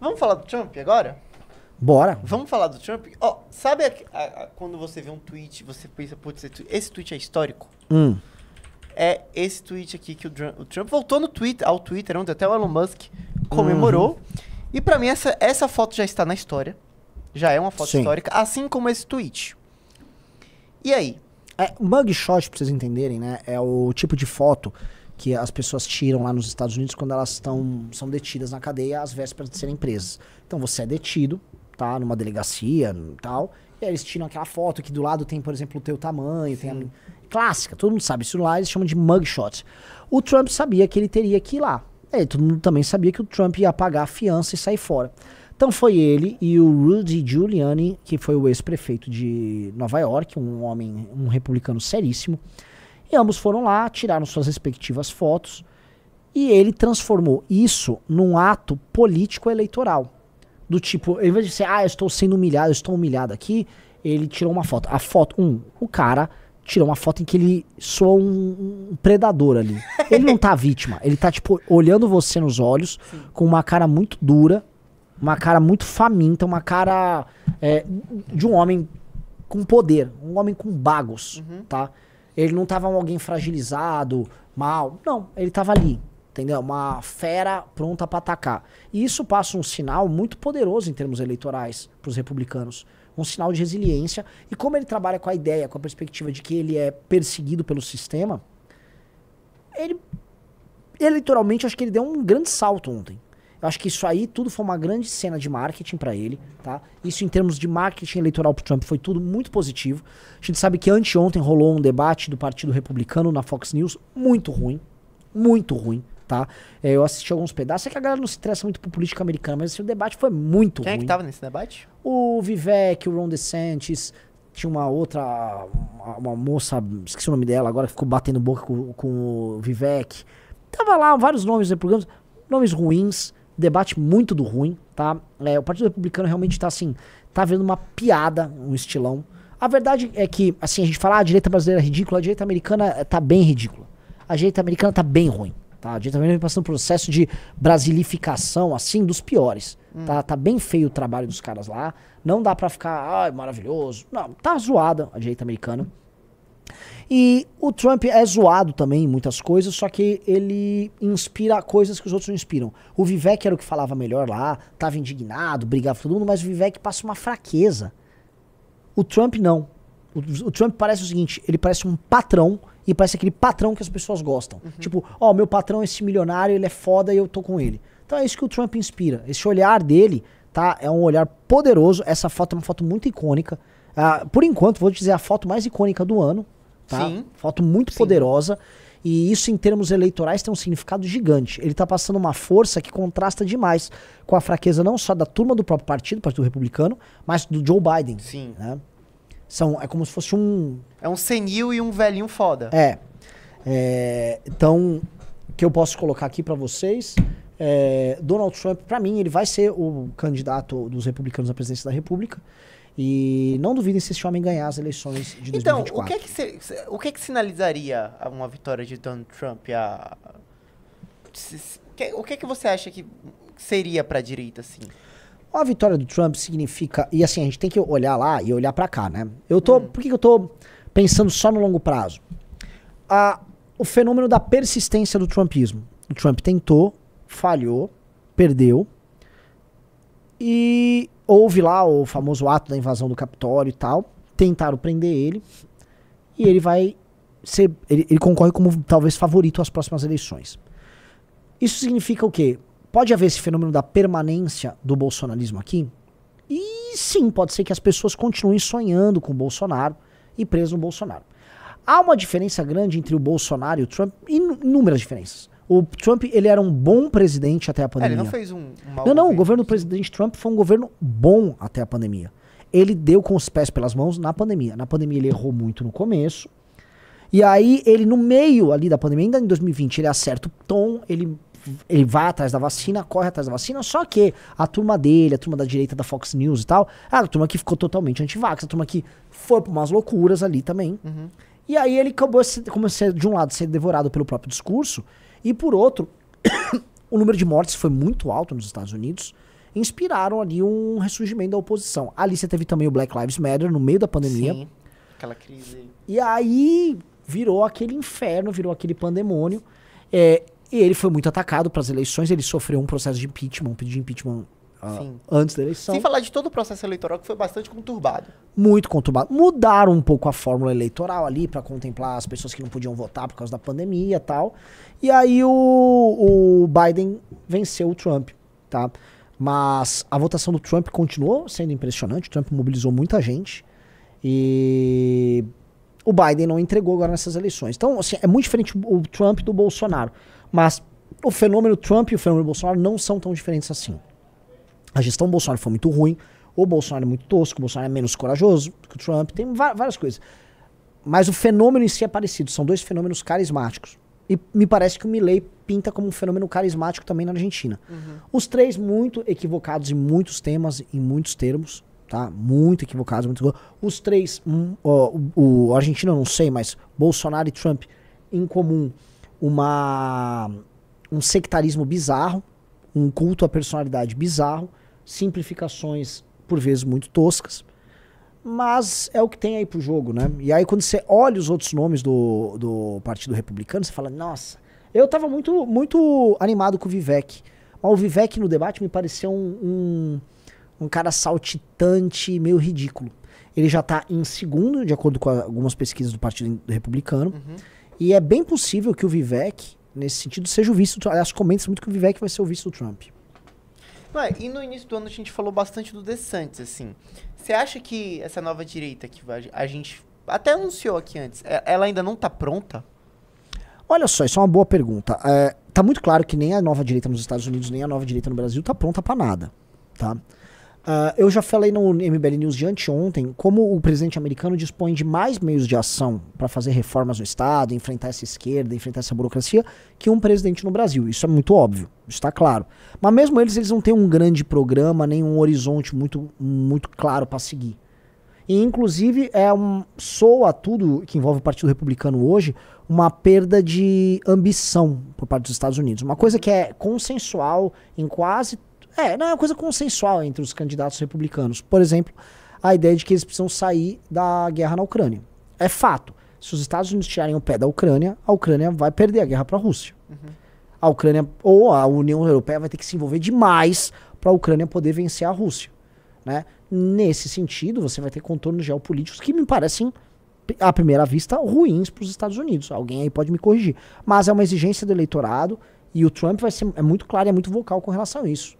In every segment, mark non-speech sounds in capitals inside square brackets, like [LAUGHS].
Vamos falar do Trump agora? Bora. Vamos falar do Trump? Ó, oh, sabe a, a, a, quando você vê um tweet, você pensa, putz, esse tweet é histórico? Hum. É esse tweet aqui que o Trump, o Trump voltou no Twitter, ao Twitter, onde até o Elon Musk comemorou. Uhum. E para mim, essa, essa foto já está na história. Já é uma foto Sim. histórica, assim como esse tweet. E aí? É, mugshot, pra vocês entenderem, né? É o tipo de foto que as pessoas tiram lá nos Estados Unidos quando elas estão são detidas na cadeia às vésperas de serem presas. Então você é detido, tá, numa delegacia, tal, e aí eles tiram aquela foto que do lado tem, por exemplo, o teu tamanho, Sim. tem a... clássica, todo mundo sabe isso lá, eles chamam de mugshot. O Trump sabia que ele teria que ir lá. É, e todo mundo também sabia que o Trump ia pagar a fiança e sair fora. Então foi ele e o Rudy Giuliani, que foi o ex-prefeito de Nova York, um homem, um republicano seríssimo e ambos foram lá, tiraram suas respectivas fotos e ele transformou isso num ato político eleitoral. Do tipo, em vez de ser, ah, eu estou sendo humilhado, eu estou humilhado aqui, ele tirou uma foto. A foto, um, o cara tirou uma foto em que ele soa um, um predador ali. [LAUGHS] Ele não tá vítima, ele tá, tipo, olhando você nos olhos, Sim. com uma cara muito dura, uma cara muito faminta, uma cara é, de um homem com poder, um homem com bagos, uhum. tá? Ele não tava um alguém fragilizado, mal. Não, ele tava ali, entendeu? Uma fera pronta para atacar. E isso passa um sinal muito poderoso em termos eleitorais para os republicanos. Um sinal de resiliência. E como ele trabalha com a ideia, com a perspectiva de que ele é perseguido pelo sistema, ele. Eleitoralmente, acho que ele deu um grande salto ontem. Eu acho que isso aí tudo foi uma grande cena de marketing para ele, tá? Isso em termos de marketing eleitoral pro Trump foi tudo muito positivo. A gente sabe que anteontem rolou um debate do Partido Republicano na Fox News muito ruim, muito ruim. Tá? É, eu assisti alguns pedaços, é que a galera não se interessa muito por política americana, mas esse assim, debate foi muito Quem ruim. Quem é que tava nesse debate? O Vivek, o Ron DeSantis, tinha uma outra, uma, uma, moça, esqueci o nome dela agora, que ficou batendo boca com, com o Vivek. Tava lá vários nomes, né, nomes ruins, debate muito do ruim, tá? É, o Partido Republicano realmente tá assim, tá vendo uma piada, um estilão. A verdade é que, assim, a gente fala, ah, a direita brasileira é ridícula, a direita americana tá bem ridícula. A direita americana tá bem ruim, tá? A direita americana vem tá passando um processo de brasilificação, assim, dos piores. Hum. Tá, tá bem feio o trabalho dos caras lá. Não dá para ficar, ai, maravilhoso. Não, tá zoada a direita americana. E o Trump é zoado também em muitas coisas, só que ele inspira coisas que os outros não inspiram. O Vivek era o que falava melhor lá, estava indignado, brigava com todo mundo, mas o Vivek passa uma fraqueza. O Trump não. O, o, Trump parece o seguinte, ele parece um patrão e parece aquele patrão que as pessoas gostam. Uhum. Tipo, ó, oh, meu patrão é esse milionário, ele é foda e eu tô com ele. Então é isso que o Trump inspira. Esse olhar dele, tá? É um olhar poderoso. Essa foto é uma foto muito icônica. Ah, por enquanto, vou dizer a foto mais icônica do ano, Tá? Sim. Foto muito Sim. poderosa. E isso, em termos eleitorais, tem um significado gigante. Ele está passando uma força que contrasta demais com a fraqueza não só da turma do próprio partido, Partido Republicano, mas do Joe Biden. Sim. Né? São, é como se fosse um. É um senil e um velhinho foda. É. é então, o que eu posso colocar aqui para vocês. É, Donald Trump, para mim, ele vai ser o candidato dos republicanos à presidência da República. E não duvidem se esse homem ganhar as eleições de 2024. Então, o que é que, o que, é que sinalizaria uma vitória de Donald Trump? A... O que é que você acha que seria para a direita, assim? Uma vitória do Trump significa... E assim, a gente tem que olhar lá e olhar para cá, né? Eu tô... Hum. Por que, que eu tô pensando só no longo prazo? a o fenômeno da persistência do trumpismo. O Trump tentou, falhou, perdeu, e houve lá o famoso ato da invasão do Capitólio e tal. Tentaram prender ele. E ele vai ser. Ele, ele concorre como talvez favorito às próximas eleições. Isso significa o quê? Pode haver esse fenômeno da permanência do bolsonarismo aqui? E sim, pode ser que as pessoas continuem sonhando com o Bolsonaro e preso no Bolsonaro. Há uma diferença grande entre o Bolsonaro e o Trump, inúmeras diferenças. O Trump, ele era um bom presidente até a pandemia. É, ele não fez um, um mau Não, não, governo. o governo do presidente Trump foi um governo bom até a pandemia. Ele deu com os pés pelas mãos na pandemia. Na pandemia ele errou muito no começo. E aí ele no meio ali da pandemia, ainda em 2020, ele acerta o tom, ele ele vai atrás da vacina, corre atrás da vacina, só que a turma dele, a turma da direita da Fox News e tal, a turma que ficou totalmente anti-vax, a turma que foi por umas loucuras ali também. Uhum. E aí ele acabou como se, de um lado sendo devorado pelo próprio discurso e por outro [COUGHS] o número de mortes foi muito alto nos Estados Unidos, inspiraram ali um ressurgimento da oposição. Ali você teve também o Black Lives Matter no meio da pandemia. Sim, aquela crise. E aí virou aquele inferno, virou aquele pandemônio. É, e ele foi muito atacado para as eleições, ele sofreu um processo de impeachment, um pedido de impeachment ah, antes da eleição. Sem falar de todo o processo eleitoral que foi bastante conturbado. Muito conturbado. Mudaram um pouco a fórmula eleitoral ali para contemplar as pessoas que não podiam votar por causa da pandemia e tal. E aí o, o, Biden venceu o Trump, tá? Mas a votação do Trump continuou sendo impressionante. O Trump mobilizou muita gente. E o Biden não entregou agora nessas eleições. Então, assim, é muito diferente o Trump do Bolsonaro. Mas o fenômeno Trump e o fenômeno Bolsonaro não são tão diferentes assim. A gestão Bolsonaro foi muito ruim, o Bolsonaro é muito tosco, o Bolsonaro é menos corajoso que o Trump, tem várias coisas. Mas o fenômeno em si é parecido, são dois fenômenos carismáticos. E me parece que o Milley pinta como um fenômeno carismático também na Argentina. Uhum. Os três muito equivocados em muitos temas, em muitos termos, tá? Muito equivocados, muito... Os três, um, o, o, o argentino eu não sei, mas Bolsonaro e Trump em comum uma um sectarismo bizarro, um culto à personalidade bizarro simplificações por vezes muito toscas, mas é o que tem aí pro jogo, né? E aí quando você olha os outros nomes do, do Partido Republicano, você fala, nossa, eu tava muito, muito animado com o Vivek, mas o Vivek no debate me pareceu um, um, um cara saltitante, meio ridículo. Ele já tá em segundo, de acordo com algumas pesquisas do Partido Republicano, uhum. e é bem possível que o Vivek, nesse sentido, seja o vice do Trump. Aliás, comenta muito que o Vivek vai ser o vice do Trump. Ué, e no início do ano a gente falou bastante do DeSantis, assim. Você acha que essa nova direita que a gente até anunciou aqui antes, é, ela ainda não está pronta? Olha só, isso é uma boa pergunta. É, tá muito claro que nem a nova direita nos Estados Unidos, nem a nova direita no Brasil está pronta para nada, tá? Uh, eu já falei no MBL News de anteontem como o presidente americano dispõe de mais meios de ação para fazer reformas no Estado, enfrentar essa esquerda, enfrentar essa burocracia, que um presidente no Brasil. Isso é muito óbvio, está claro. Mas mesmo eles, eles não têm um grande programa, nem um horizonte muito, muito claro para seguir. E, inclusive, é um, soa tudo que envolve o Partido Republicano hoje uma perda de ambição por parte dos Estados Unidos. Uma coisa que é consensual em quase é, não é uma coisa consensual entre os candidatos republicanos. Por exemplo, a ideia de que eles precisam sair da guerra na Ucrânia. É fato. Se os Estados Unidos tirarem o pé da Ucrânia, a Ucrânia vai perder a guerra para a Rússia. Uhum. A Ucrânia ou a União Europeia vai ter que se envolver demais para a Ucrânia poder vencer a Rússia. Né? Nesse sentido, você vai ter contornos geopolíticos que me parecem à primeira vista, ruins para os Estados Unidos. Alguém aí pode me corrigir. Mas é uma exigência do eleitorado e o Trump vai ser, é muito claro e é muito vocal com relação a isso.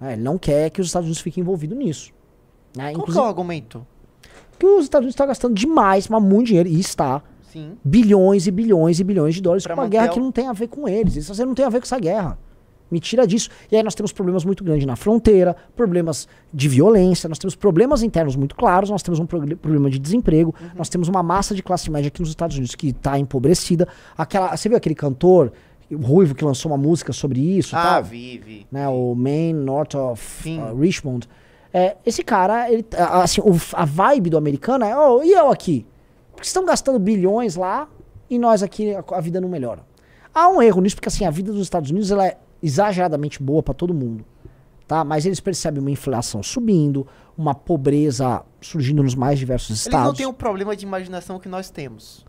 Né? Ele não quer que os Estados Unidos fiquem envolvidos nisso. Né? Qual é o argumento? Que os Estados Unidos estão tá gastando demais, mas muito dinheiro, e está. Sim. Bilhões e bilhões e bilhões de dólares pra com uma guerra o... que não tem a ver com eles. Isso não tem a ver com essa guerra. Me tira disso. E aí nós temos problemas muito grandes na fronteira, problemas de violência, nós temos problemas internos muito claros, nós temos um problema de desemprego, uhum. nós temos uma massa de classe média aqui nos Estados Unidos que está empobrecida. Aquela, você viu aquele cantor o Ruivo que lançou uma música sobre isso. Ah, tal, vi, vi. Né, o Main North of uh, Richmond. É, esse cara, ele, assim, o, a vibe do americano é, oh, e eu aqui? Porque estão gastando bilhões lá e nós aqui a, a, vida não melhora. Há um erro nisso, porque assim, a vida dos Estados Unidos ela é exageradamente boa para todo mundo. Tá? Mas eles percebem uma inflação subindo, uma pobreza surgindo nos mais diversos estados. Eles não têm o um problema de imaginação que nós temos.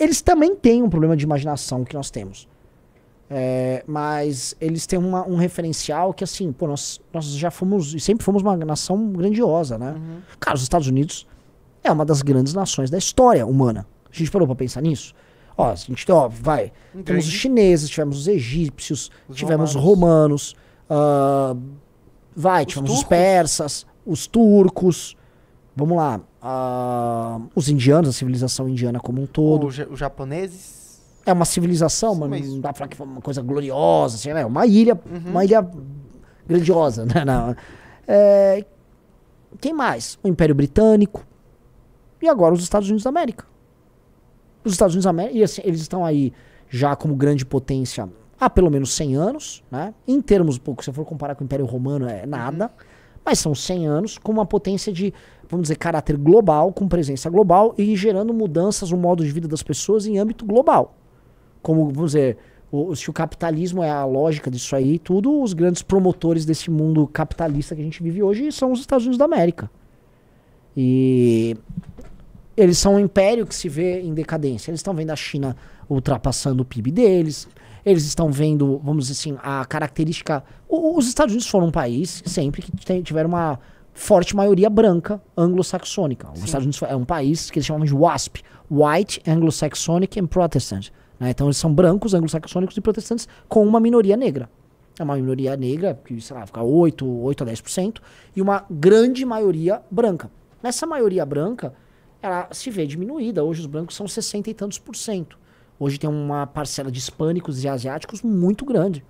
Eles também têm um problema de imaginação que nós temos. É, mas eles têm uma, um referencial que, assim, pô, nós, nós já fomos e sempre fomos uma nação grandiosa, né? Uhum. Cara, os Estados Unidos é uma das grandes nações da história humana. A gente parou pra pensar nisso? Ó, a gente, ó, vai. Entendi. Temos os chineses, tivemos os egípcios, os tivemos romanos. os romanos, uh, vai, os tivemos turcos. os persas, os turcos. Vamos lá a, os indianos, a civilização indiana como um todo. Os, os japoneses? É uma civilização, Sim, mas não dá pra falar que foi uma coisa gloriosa, assim, né? Uma ilha, uhum. uma ilha grandiosa, [LAUGHS] né? Não. É, quem mais? O Império Britânico. E agora os Estados Unidos da América. Os Estados Unidos da América, e assim, eles estão aí já como grande potência há pelo menos 100 anos, né? Em termos pouco, se for comparar com o Império Romano, é nada, uhum. mas são 100 anos com uma potência de vamos dizer, caráter global, com presença global e gerando mudanças no modo de vida das pessoas em âmbito global. Como, vamos dizer, o, se o capitalismo é a lógica disso aí, tudo, os grandes promotores desse mundo capitalista que a gente vive hoje são os Estados Unidos da América. E eles são um império que se vê em decadência. Eles estão vendo a China ultrapassando o PIB deles. Eles estão vendo, vamos dizer assim, a característica. O, os Estados Unidos foram um país sempre que tiveram uma forte maioria branca anglo-saxônica. Os Estados Unidos é um país que eles chamam de WASP, White Anglo-Saxonic and Protestant. Né? Então eles são brancos, anglo-saxônicos e protestantes com uma minoria negra. É uma minoria negra, que sei lá, fica 8, 8 a 10%, e uma grande maioria branca. Nessa maioria branca, ela se vê diminuída. Hoje os brancos são 60 e tantos por cento. Hoje tem uma parcela de hispânicos e asiáticos muito grande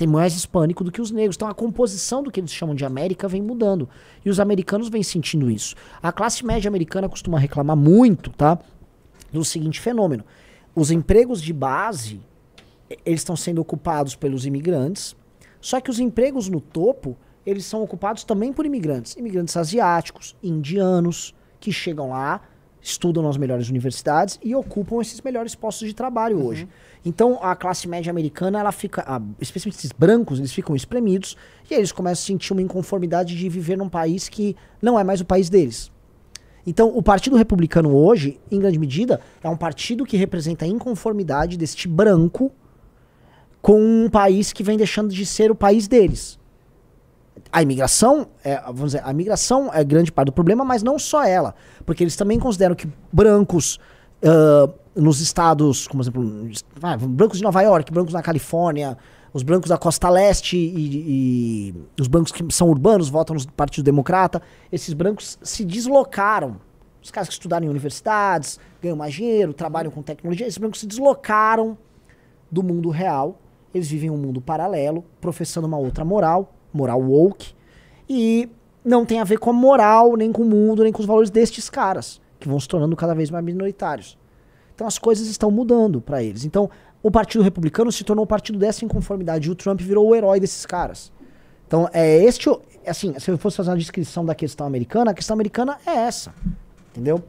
tem mais hispânico do que os negros. Então a composição do que eles chamam de América vem mudando. E os americanos vêm sentindo isso. A classe média americana costuma reclamar muito, tá? Do seguinte fenômeno: os empregos de base eles estão sendo ocupados pelos imigrantes, só que os empregos no topo eles são ocupados também por imigrantes, imigrantes asiáticos, indianos que chegam lá estudam nas melhores universidades e ocupam esses melhores postos de trabalho uhum. hoje. Então a classe média americana, ela fica, a, especialmente esses brancos, eles ficam espremidos e aí eles começam a sentir uma inconformidade de viver num país que não é mais o país deles. Então o Partido Republicano hoje, em grande medida, é um partido que representa a inconformidade deste branco com um país que vem deixando de ser o país deles a imigração, é, vamos dizer, a imigração é grande parte do problema, mas não só ela. Porque eles também consideram que brancos uh, nos estados, como exemplo, ah, brancos de Nova York, brancos na Califórnia, os brancos da costa leste e, e os brancos que são urbanos, votam no Partido Democrata, esses brancos se deslocaram. Os caras que estudaram em universidades, ganham mais dinheiro, trabalham com tecnologia, esses brancos se deslocaram do mundo real. Eles vivem um mundo paralelo, professando uma outra moral, moral woke, e não tem a ver com a moral, nem com o mundo, nem com os valores destes caras, que vão se tornando cada vez mais minoritários. Então as coisas estão mudando para eles. Então o Partido Republicano se tornou o partido dessa inconformidade, e o Trump virou o herói desses caras. Então, é este. Assim, se eu fosse fazer uma descrição da questão americana, a questão americana é essa. Entendeu?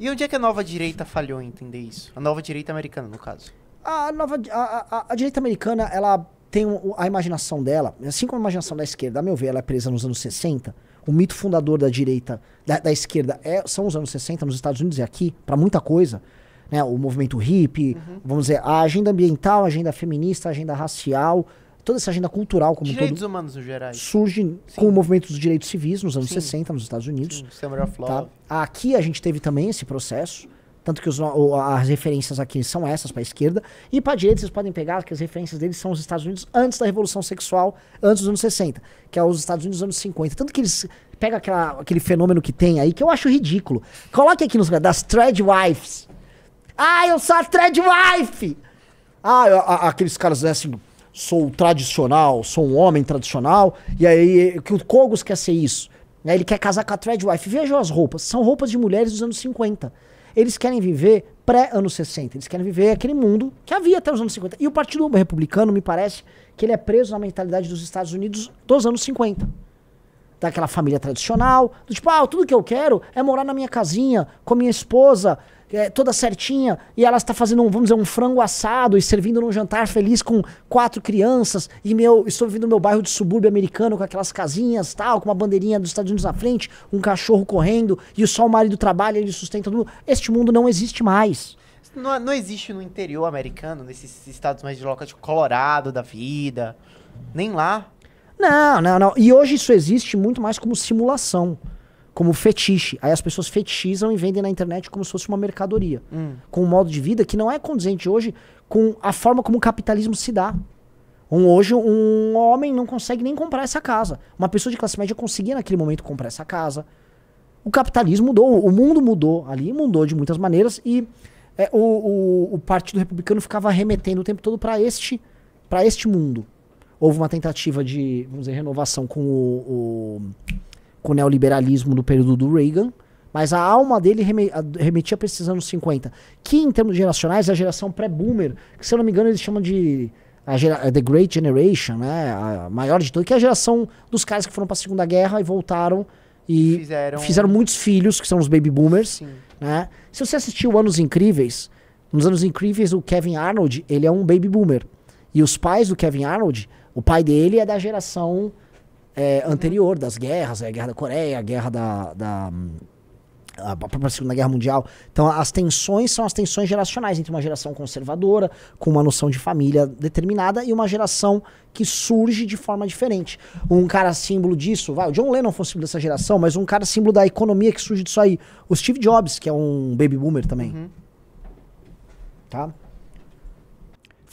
E onde é que a nova direita falhou em entender isso? A nova direita americana, no caso. A nova. A, a, a direita americana, ela tem a imaginação dela, assim como a imaginação da esquerda, a meu ver, ela é presa nos anos 60. O mito fundador da direita, da, da esquerda, é, são os anos 60 nos Estados Unidos e é aqui, para muita coisa. Né, o movimento hippie, uhum. vamos dizer, a agenda ambiental, a agenda feminista, a agenda racial, toda essa agenda cultural como direitos todo, humanos no geral surge Sim. com o movimento dos direitos civis nos anos Sim. 60 nos Estados Unidos Sim, tá? aqui a gente teve também esse processo tanto que os, as referências aqui são essas para a esquerda. E para a direita vocês podem pegar que as referências deles são os Estados Unidos antes da Revolução Sexual, antes dos anos 60, que é os Estados Unidos dos anos 50. Tanto que eles pegam aquela, aquele fenômeno que tem aí, que eu acho ridículo. Coloque aqui nos das wives. Ah, eu sou a Threadwife! Ah, eu, a, aqueles caras né, assim, sou tradicional, sou um homem tradicional. E aí, que o Kogos quer ser isso. Ele quer casar com a Threadwife. Vejam as roupas. São roupas de mulheres dos anos 50. Eles querem viver pré-anos 60. Eles querem viver aquele mundo que havia até os anos 50. E o Partido Republicano, me parece, que ele é preso na mentalidade dos Estados Unidos dos anos 50. Daquela família tradicional, do tipo, ah, tudo que eu quero é morar na minha casinha, com minha esposa, é, toda certinha, e ela está fazendo, um, vamos dizer, um frango assado e servindo num jantar feliz com quatro crianças, e meu, estou vivendo no meu bairro de subúrbio americano com aquelas casinhas, tal, com uma bandeirinha dos Estados Unidos na frente, um cachorro correndo, e só o marido trabalha, ele sustenta todo mundo. Este mundo não existe mais. Não, não existe no interior americano, nesses estados mais de local, tipo Colorado da vida, nem lá. Não, não, não. E hoje isso existe muito mais como simulação como fetiche. Aí as pessoas fetichizam e vendem na internet como se fosse uma mercadoria. Hum. Com um modo de vida que não é condizente hoje com a forma como o capitalismo se dá. Um, hoje, um homem não consegue nem comprar essa casa. Uma pessoa de classe média conseguia naquele momento comprar essa casa. O capitalismo mudou, o mundo mudou ali, mudou de muitas maneiras e é, o, o, o, Partido Republicano ficava remetendo o tempo todo para este, este mundo. Houve uma tentativa de, vamos dizer, renovação com o, o com o neoliberalismo do período do Reagan, mas a alma dele remetia para esses anos 50, que em termos geracionais é a geração pré-boomer, que se eu não me engano eles chamam de a The Great Generation, né? a maior de todas, que é a geração dos caras que foram para a Segunda Guerra e voltaram e fizeram, fizeram muitos filhos, que são os baby boomers. Sim. Né? Se você assistiu Anos Incríveis, nos Anos Incríveis o Kevin Arnold, ele é um baby boomer. E os pais do Kevin Arnold, o pai dele é da geração é, anterior, das guerras, é, a guerra da Coreia, a guerra da, da a própria Segunda Guerra Mundial. Então, as tensões são as tensões geracionais entre uma geração conservadora, com uma noção de família determinada, e uma geração que surge de forma diferente. Um cara símbolo disso, vai, o John Lennon foi símbolo dessa geração, mas um cara símbolo da economia que surge disso aí. O Steve Jobs, que é um baby boomer também. Uhum. Tá?